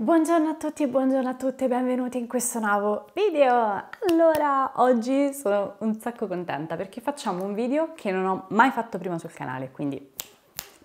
Buongiorno a tutti e buongiorno a tutte, benvenuti in questo nuovo video! Allora, oggi sono un sacco contenta perché facciamo un video che non ho mai fatto prima sul canale, quindi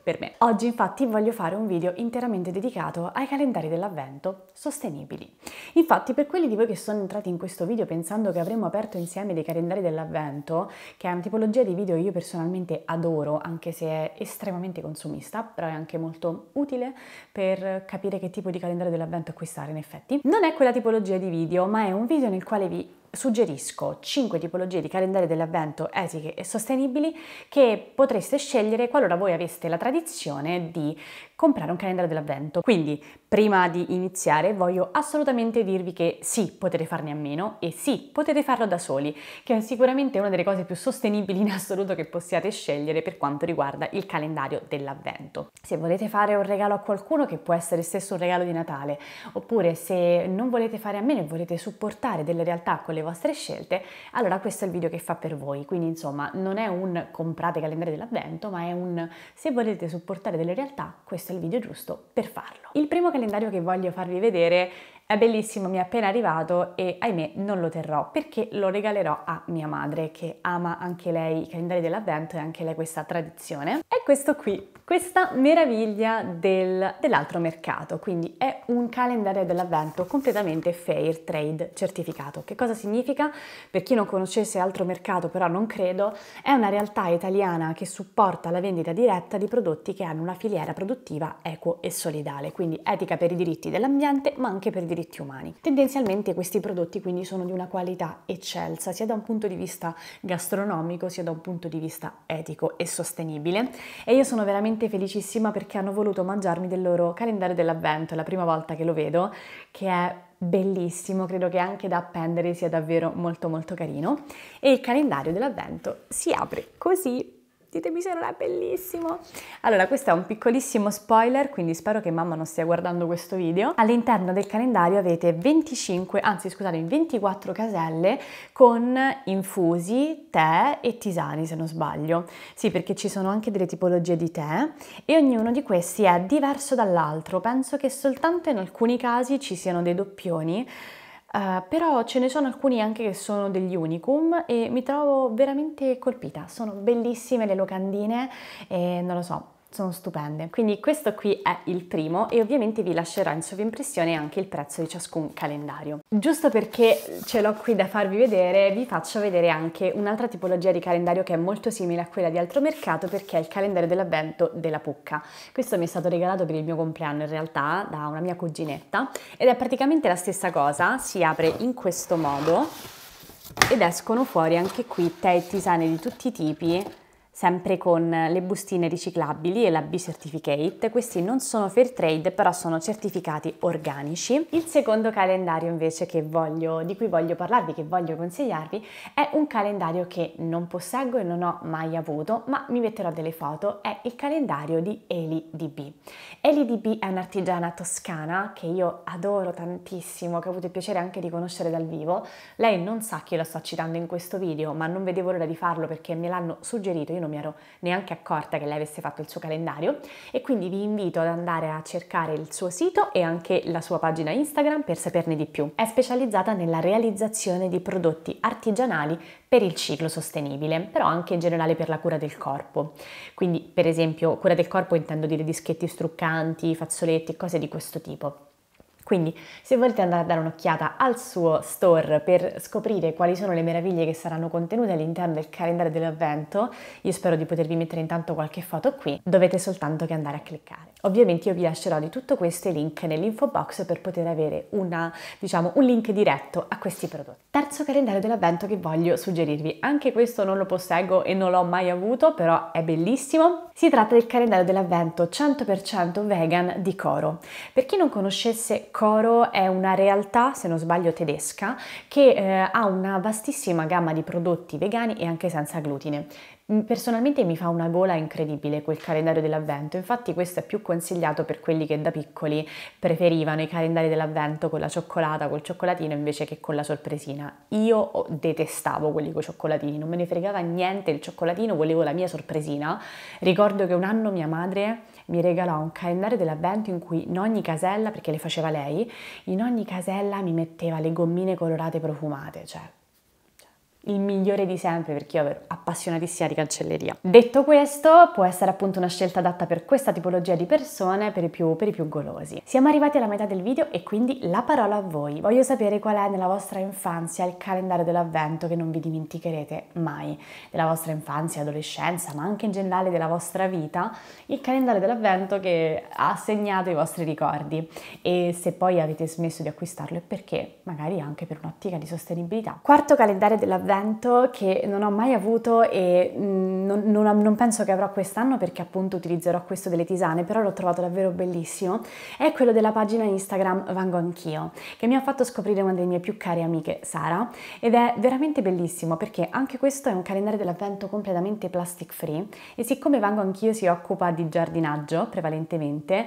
per me. Oggi infatti voglio fare un video interamente dedicato ai calendari dell'avvento sostenibili. Infatti per quelli di voi che sono entrati in questo video pensando che avremmo aperto insieme dei calendari dell'avvento, che è una tipologia di video che io personalmente adoro, anche se è estremamente consumista, però è anche molto utile per capire che tipo di calendario dell'avvento acquistare in effetti. Non è quella tipologia di video, ma è un video nel quale vi suggerisco 5 tipologie di calendari dell'avvento etiche e sostenibili che potreste scegliere qualora voi aveste la tradizione di comprare un calendario dell'avvento. Quindi, prima di iniziare, voglio assolutamente dirvi che sì, potete farne a meno e sì, potete farlo da soli, che è sicuramente una delle cose più sostenibili in assoluto che possiate scegliere per quanto riguarda il calendario dell'avvento. Se volete fare un regalo a qualcuno, che può essere stesso un regalo di Natale, oppure se non volete fare a meno e volete supportare delle realtà con le vostre scelte, allora questo è il video che fa per voi. Quindi insomma non è un comprate calendario dell'avvento, ma è un se volete supportare delle realtà, questo è il video giusto per farlo. Il primo calendario che voglio farvi vedere è bellissimo, mi è appena arrivato e ahimè non lo terrò perché lo regalerò a mia madre che ama anche lei i calendari dell'avvento e anche lei questa tradizione. E questo qui, questa meraviglia del, dell'altro mercato, quindi è un calendario dell'avvento completamente fair trade certificato. Che cosa significa? Per chi non conoscesse altro mercato, però non credo, è una realtà italiana che supporta la vendita diretta di prodotti che hanno una filiera produttiva equo e solidale, quindi etica per i diritti dell'ambiente ma anche per i diritti umani. Tendenzialmente questi prodotti quindi sono di una qualità eccelsa sia da un punto di vista gastronomico sia da un punto di vista etico e sostenibile e io sono veramente felicissima perché hanno voluto mangiarmi del loro calendario dell'avvento, è la prima volta che lo vedo, che è bellissimo, credo che anche da appendere sia davvero molto molto carino e il calendario dell'avvento si apre così ditemi se non è bellissimo. Allora, questo è un piccolissimo spoiler, quindi spero che mamma non stia guardando questo video. All'interno del calendario avete 25, anzi scusate, 24 caselle con infusi, tè e tisani se non sbaglio. Sì, perché ci sono anche delle tipologie di tè e ognuno di questi è diverso dall'altro. Penso che soltanto in alcuni casi ci siano dei doppioni Uh, però ce ne sono alcuni anche che sono degli unicum e mi trovo veramente colpita. Sono bellissime le locandine e non lo so, sono stupende. Quindi questo qui è il primo e ovviamente vi lascerò in sovrimpressione anche il prezzo di ciascun calendario. Giusto perché ce l'ho qui da farvi vedere, vi faccio vedere anche un'altra tipologia di calendario che è molto simile a quella di altro mercato perché è il calendario dell'avvento della Pucca. Questo mi è stato regalato per il mio compleanno in realtà da una mia cuginetta ed è praticamente la stessa cosa, si apre in questo modo ed escono fuori anche qui tè e tisane di tutti i tipi sempre con le bustine riciclabili e la B-Certificate. Questi non sono fair trade, però sono certificati organici. Il secondo calendario invece voglio, di cui voglio parlarvi, che voglio consigliarvi, è un calendario che non posseggo e non ho mai avuto, ma mi metterò delle foto, è il calendario di Eli DB. Eli DB è un'artigiana toscana che io adoro tantissimo, che ho avuto il piacere anche di conoscere dal vivo. Lei non sa che io la sto citando in questo video, ma non vedevo l'ora di farlo perché me l'hanno suggerito, io non mi ero neanche accorta che lei avesse fatto il suo calendario e quindi vi invito ad andare a cercare il suo sito e anche la sua pagina Instagram per saperne di più. È specializzata nella realizzazione di prodotti artigianali per il ciclo sostenibile, però anche in generale per la cura del corpo. Quindi per esempio cura del corpo intendo dire dischetti struccanti, fazzoletti, cose di questo tipo. Quindi se volete andare a dare un'occhiata al suo store per scoprire quali sono le meraviglie che saranno contenute all'interno del calendario dell'avvento, io spero di potervi mettere intanto qualche foto qui, dovete soltanto che andare a cliccare. Ovviamente io vi lascerò di tutto questo i link nell'info box per poter avere una, diciamo, un link diretto a questi prodotti. Terzo calendario dell'avvento che voglio suggerirvi, anche questo non lo posseggo e non l'ho mai avuto, però è bellissimo. Si tratta del calendario dell'avvento 100% vegan di Coro. Per chi non conoscesse Coro è una realtà, se non sbaglio tedesca, che eh, ha una vastissima gamma di prodotti vegani e anche senza glutine. Personalmente mi fa una gola incredibile quel calendario dell'avvento, infatti questo è più consigliato per quelli che da piccoli preferivano i calendari dell'avvento con la cioccolata, col cioccolatino invece che con la sorpresina. Io oh, detestavo quelli con i cioccolatini, non me ne fregava niente il cioccolatino, volevo la mia sorpresina. Ricordo che un anno mia madre mi regalò un calendario dell'avvento in cui in ogni casella, perché le faceva lei, in ogni casella mi metteva le gommine colorate profumate, cioè il migliore di sempre per chi è appassionatissima di cancelleria. Detto questo, può essere appunto una scelta adatta per questa tipologia di persone, per i più, per i più golosi. Siamo arrivati alla metà del video e quindi la parola a voi. Voglio sapere qual è nella vostra infanzia il calendario dell'avvento che non vi dimenticherete mai, della vostra infanzia, adolescenza, ma anche in generale della vostra vita, il calendario dell'avvento che ha segnato i vostri ricordi e se poi avete smesso di acquistarlo è perché, magari anche per un'ottica di sostenibilità. Quarto calendario dell'avvento intervento che non ho mai avuto e mm, non, non, non penso che avrò quest'anno perché appunto utilizzerò questo delle tisane, però l'ho trovato davvero bellissimo, è quello della pagina Instagram Vango Anch'io, che mi ha fatto scoprire una delle mie più care amiche, Sara, ed è veramente bellissimo perché anche questo è un calendario dell'avvento completamente plastic free e siccome Vango Anch'io si occupa di giardinaggio prevalentemente,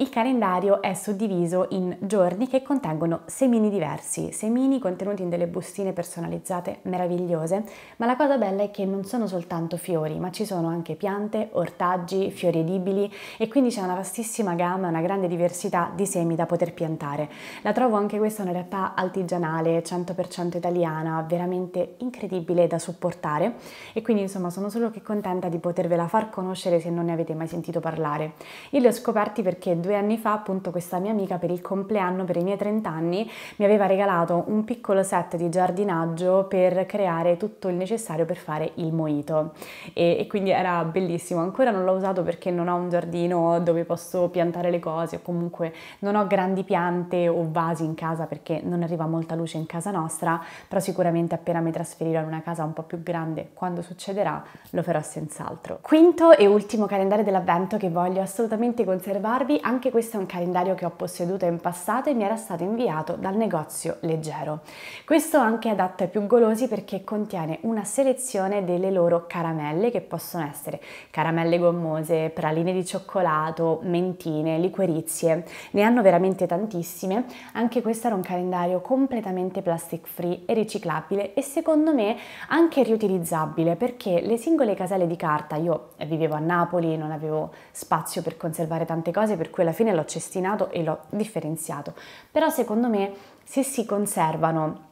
il calendario è suddiviso in giorni che contengono semini diversi, semini contenuti in delle bustine personalizzate meravigliose, ma la cosa bella è che non sono soltanto fiori, ma ci sono anche piante, ortaggi, fiori edibili e quindi c'è una vastissima gamma, una grande diversità di semi da poter piantare. La trovo anche questa una realtà artigianale, 100% italiana, veramente incredibile da supportare e quindi insomma sono solo che contenta di potervela far conoscere se non ne avete mai sentito parlare. Io li ho scoperti perché due due anni fa appunto questa mia amica per il compleanno, per i miei 30 anni, mi aveva regalato un piccolo set di giardinaggio per creare tutto il necessario per fare il moito e, e quindi era bellissimo, ancora non l'ho usato perché non ho un giardino dove posso piantare le cose o comunque non ho grandi piante o vasi in casa perché non arriva molta luce in casa nostra, però sicuramente appena mi trasferirò in una casa un po' più grande, quando succederà, lo farò senz'altro. Quinto e ultimo calendario dell'avvento che voglio assolutamente conservarvi, anche anche questo è un calendario che ho posseduto in passato e mi era stato inviato dal negozio leggero. Questo anche adatto ai più golosi perché contiene una selezione delle loro caramelle che possono essere caramelle gommose, praline di cioccolato, mentine, liquerizie, Ne hanno veramente tantissime. Anche questo era un calendario completamente plastic free e riciclabile e secondo me anche riutilizzabile perché le singole caselle di carta, io vivevo a Napoli, non avevo spazio per conservare tante cose per cui cui alla fine l'ho cestinato e l'ho differenziato. Però secondo me se si conservano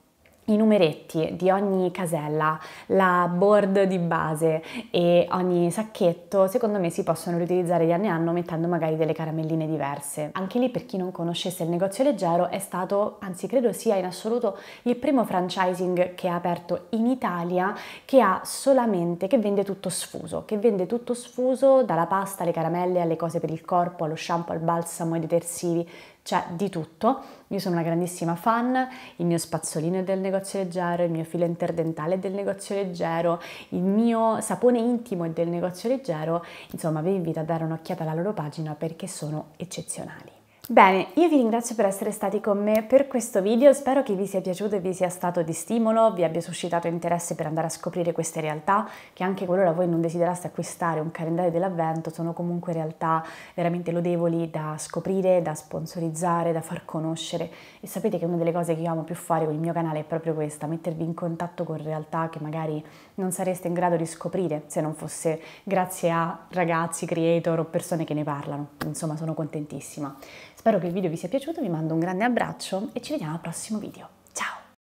i numeretti di ogni casella, la board di base e ogni sacchetto, secondo me si possono riutilizzare di anno in anno mettendo magari delle caramelline diverse. Anche lì per chi non conoscesse il negozio leggero è stato, anzi credo sia in assoluto il primo franchising che ha aperto in Italia che ha solamente che vende tutto sfuso, che vende tutto sfuso dalla pasta alle caramelle alle cose per il corpo, allo shampoo, al balsamo ai detersivi, c'è di tutto. Io sono una grandissima fan, il mio spazzolino è del negozio leggero, il mio filo interdentale è del negozio leggero, il mio sapone intimo è del negozio leggero, insomma vi invito a dare un'occhiata alla loro pagina perché sono eccezionali. Bene, io vi ringrazio per essere stati con me per questo video, spero che vi sia piaciuto e vi sia stato di stimolo, vi abbia suscitato interesse per andare a scoprire queste realtà, che anche qualora voi non desideraste acquistare un calendario dell'avvento, sono comunque realtà veramente lodevoli da scoprire, da sponsorizzare, da far conoscere e sapete che una delle cose che io amo più fare con il mio canale è proprio questa, mettervi in contatto con realtà che magari non sareste in grado di scoprire se non fosse grazie a ragazzi, creator o persone che ne parlano, insomma sono contentissima. Spero che il video vi sia piaciuto, vi mando un grande abbraccio e ci vediamo al prossimo video.